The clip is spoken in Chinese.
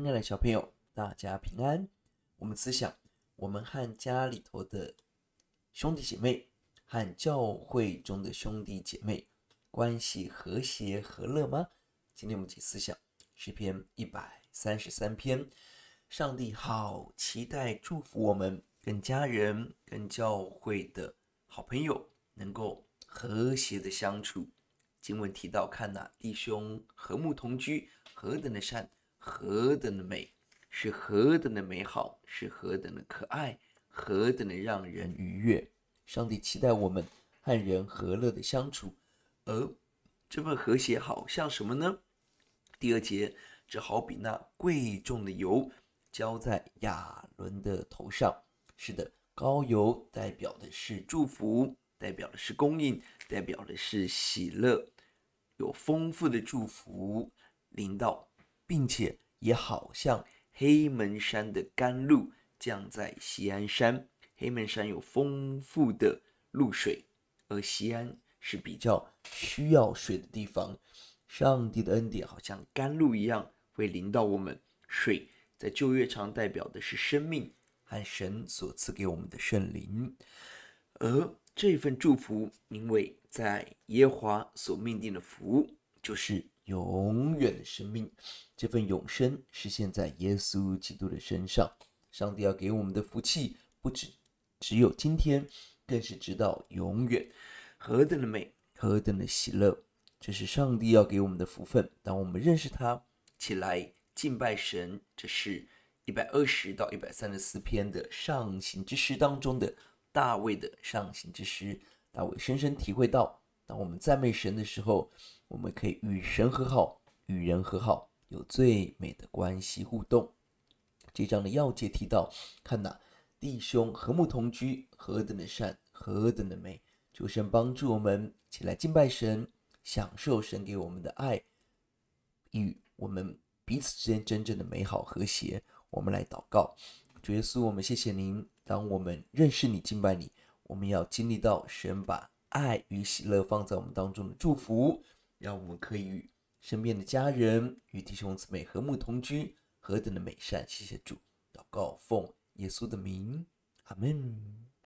亲爱的小朋友，大家平安。我们思想，我们和家里头的兄弟姐妹，和教会中的兄弟姐妹关系和谐和乐吗？今天我们起思想诗篇一百三十三篇，上帝好期待祝福我们跟家人、跟教会的好朋友能够和谐的相处。经文提到，看呐，弟兄和睦同居，何等的善！何等的美，是何等的美好，是何等的可爱，何等的让人愉悦。上帝期待我们和人和乐的相处，而这份和谐好像什么呢？第二节，这好比那贵重的油浇在亚伦的头上。是的，高油代表的是祝福，代表的是供应，代表的是喜乐，有丰富的祝福领到。并且也好像黑门山的甘露降在锡安山。黑门山有丰富的露水，而锡安是比较需要水的地方。上帝的恩典好像甘露一样会淋到我们。水在旧约长代表的是生命和神所赐给我们的圣灵，而这份祝福，因为在耶华所命定的福就是。永远的生命，这份永生实现，在耶稣基督的身上。上帝要给我们的福气，不止只有今天，更是直到永远。何等的美，何等的喜乐，这是上帝要给我们的福分。当我们认识他，起来敬拜神。这是一百二十到一百三十四篇的上行之诗当中的大卫的上行之诗。大卫深深体会到。当我们赞美神的时候，我们可以与神和好，与人和好，有最美的关系互动。这章的要解提到，看呐，弟兄和睦同居，何等的善，何等的美！主神帮助我们起来敬拜神，享受神给我们的爱，与我们彼此之间真正的美好和谐。我们来祷告，主耶稣，我们谢谢您。当我们认识你、敬拜你，我们要经历到神把爱与喜乐放在我们当中的祝福，让我们可以与身边的家人、与弟兄姊妹和睦同居，何等的美善！谢谢主，祷告奉耶稣的名，阿门。